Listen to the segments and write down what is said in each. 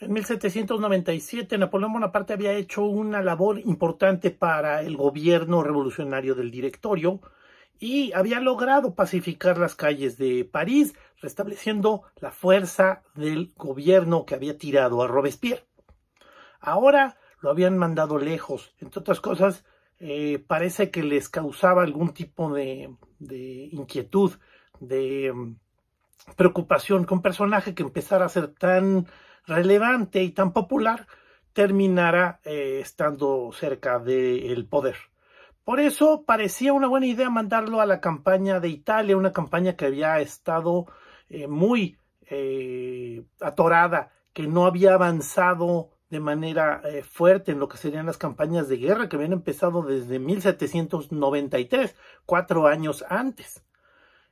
En 1797 Napoleón Bonaparte había hecho una labor importante para el gobierno revolucionario del directorio y había logrado pacificar las calles de París, restableciendo la fuerza del gobierno que había tirado a Robespierre. Ahora lo habían mandado lejos, entre otras cosas, eh, parece que les causaba algún tipo de, inquietud, de mm, preocupación con un personaje que empezara a ser tan relevante y tan popular, terminara eh, estando cerca del poder. Por eso parecía una buena idea mandarlo a la campaña de Italia, una campaña que había estado eh, muy eh, atorada, que no había avanzado de manera fuerte en lo que serían las campañas de guerra que habían empezado desde 1793, cuatro años antes.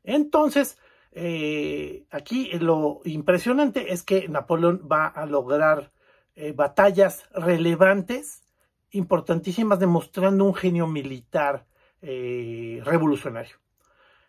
Entonces, eh, aquí lo impresionante es que Napoleón va a lograr eh, batallas relevantes, importantísimas, demostrando un genio militar eh, revolucionario.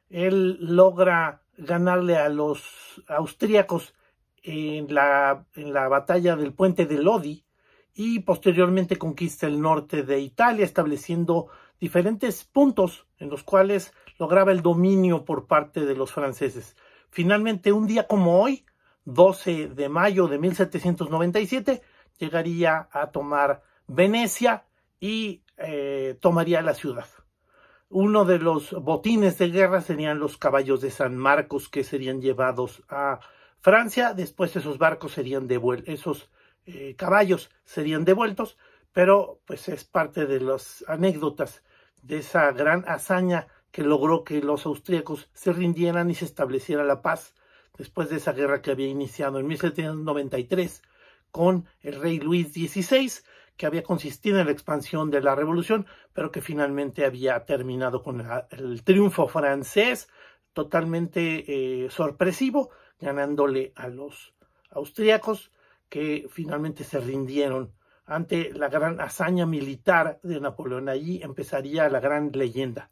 Él logra ganarle a los austríacos en la, en la batalla del puente de Lodi y posteriormente conquista el norte de Italia, estableciendo diferentes puntos en los cuales lograba el dominio por parte de los franceses. Finalmente, un día como hoy, 12 de mayo de 1797, llegaría a tomar Venecia y eh, tomaría la ciudad. Uno de los botines de guerra serían los caballos de San Marcos que serían llevados a Francia. Después esos barcos serían devueltos, esos eh, caballos serían devueltos, pero pues es parte de las anécdotas de esa gran hazaña que logró que los austríacos se rindieran y se estableciera la paz después de esa guerra que había iniciado en 1793 con el rey Luis XVI, que había consistido en la expansión de la revolución, pero que finalmente había terminado con el triunfo francés, totalmente eh, sorpresivo, ganándole a los austríacos, que finalmente se rindieron ante la gran hazaña militar de Napoleón. Allí empezaría la gran leyenda.